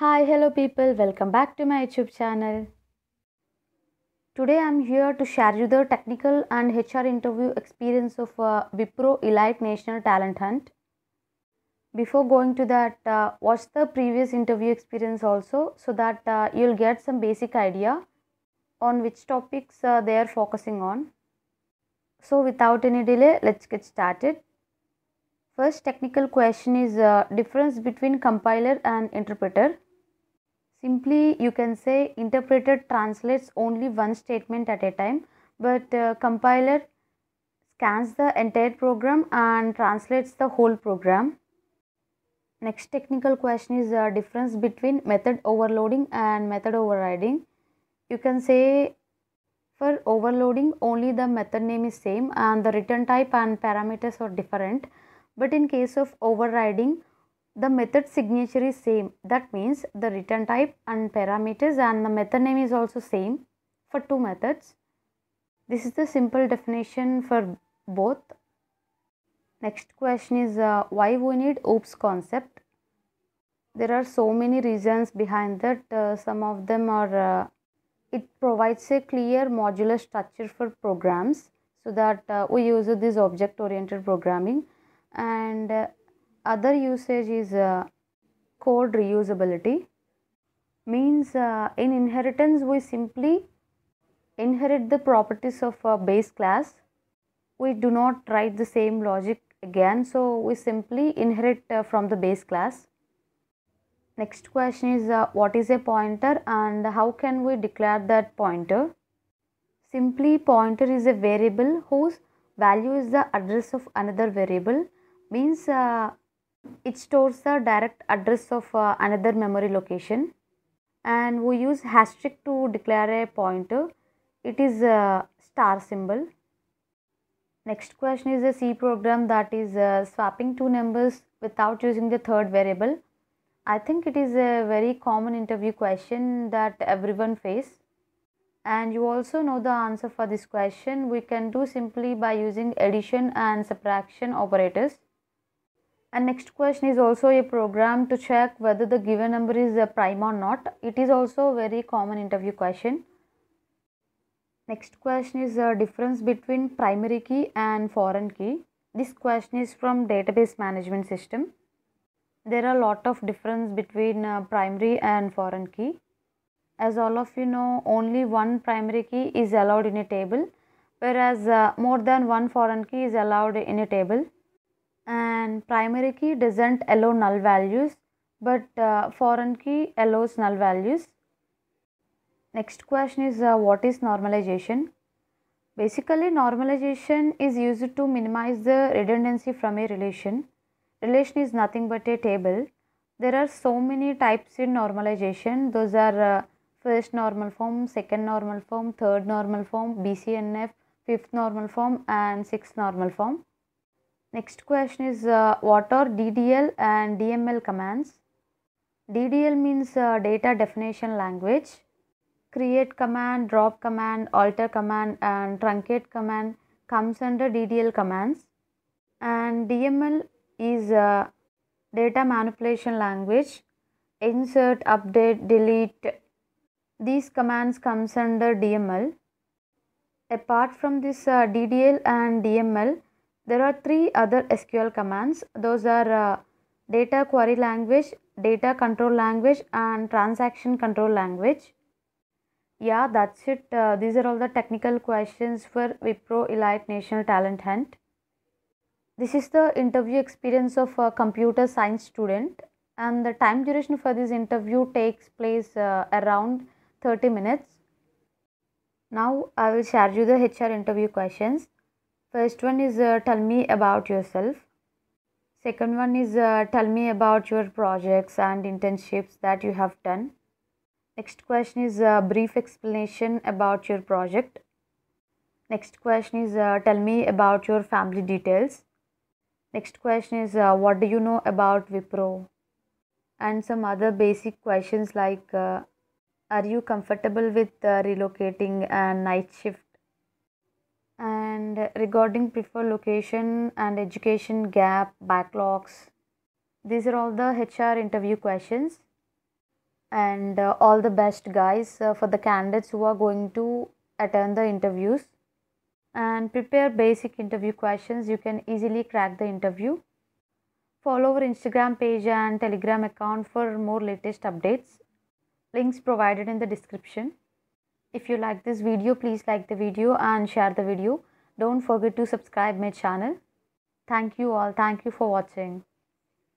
Hi, hello people, welcome back to my YouTube channel. Today I'm here to share you the technical and HR interview experience of uh, Wipro Elite National Talent Hunt. Before going to that, uh, watch the previous interview experience also so that uh, you'll get some basic idea on which topics uh, they are focusing on. So without any delay, let's get started. First technical question is uh, difference between compiler and interpreter. Simply, you can say interpreter translates only one statement at a time, but uh, compiler scans the entire program and translates the whole program. Next technical question is the uh, difference between method overloading and method overriding. You can say for overloading only the method name is same and the return type and parameters are different. But in case of overriding the method signature is same that means the return type and parameters and the method name is also same for two methods this is the simple definition for both next question is uh, why we need oops concept there are so many reasons behind that uh, some of them are uh, it provides a clear modular structure for programs so that uh, we use this object oriented programming and uh, other usage is uh, code reusability means uh, in inheritance we simply inherit the properties of a base class we do not write the same logic again so we simply inherit uh, from the base class next question is uh, what is a pointer and how can we declare that pointer simply pointer is a variable whose value is the address of another variable means uh, it stores the direct address of uh, another memory location and we use trick to declare a pointer it is a star symbol next question is a c program that is uh, swapping two numbers without using the third variable i think it is a very common interview question that everyone face and you also know the answer for this question we can do simply by using addition and subtraction operators and next question is also a program to check whether the given number is a prime or not it is also a very common interview question next question is the difference between primary key and foreign key this question is from database management system there are a lot of difference between uh, primary and foreign key as all of you know only one primary key is allowed in a table whereas uh, more than one foreign key is allowed in a table and primary key doesn't allow null values but uh, foreign key allows null values. Next question is uh, what is normalization? Basically normalization is used to minimize the redundancy from a relation. Relation is nothing but a table. There are so many types in normalization. Those are uh, first normal form, second normal form, third normal form, BCNF, fifth normal form and sixth normal form. Next question is uh, what are DDL and DML commands? DDL means uh, data definition language. Create command, drop command, alter command and truncate command comes under DDL commands. And DML is uh, data manipulation language. Insert, update, delete. These commands comes under DML. Apart from this uh, DDL and DML, there are three other SQL commands. Those are uh, data query language, data control language and transaction control language. Yeah, that's it. Uh, these are all the technical questions for Wipro Elite National Talent Hunt. This is the interview experience of a computer science student and the time duration for this interview takes place uh, around 30 minutes. Now I will share you the HR interview questions. First one is uh, tell me about yourself. Second one is uh, tell me about your projects and internships that you have done. Next question is a uh, brief explanation about your project. Next question is uh, tell me about your family details. Next question is uh, what do you know about Wipro? And some other basic questions like uh, are you comfortable with uh, relocating a night shift and regarding preferred location and education gap backlogs these are all the hr interview questions and uh, all the best guys uh, for the candidates who are going to attend the interviews and prepare basic interview questions you can easily crack the interview follow our instagram page and telegram account for more latest updates links provided in the description if you like this video, please like the video and share the video. Don't forget to subscribe my channel. Thank you all. Thank you for watching.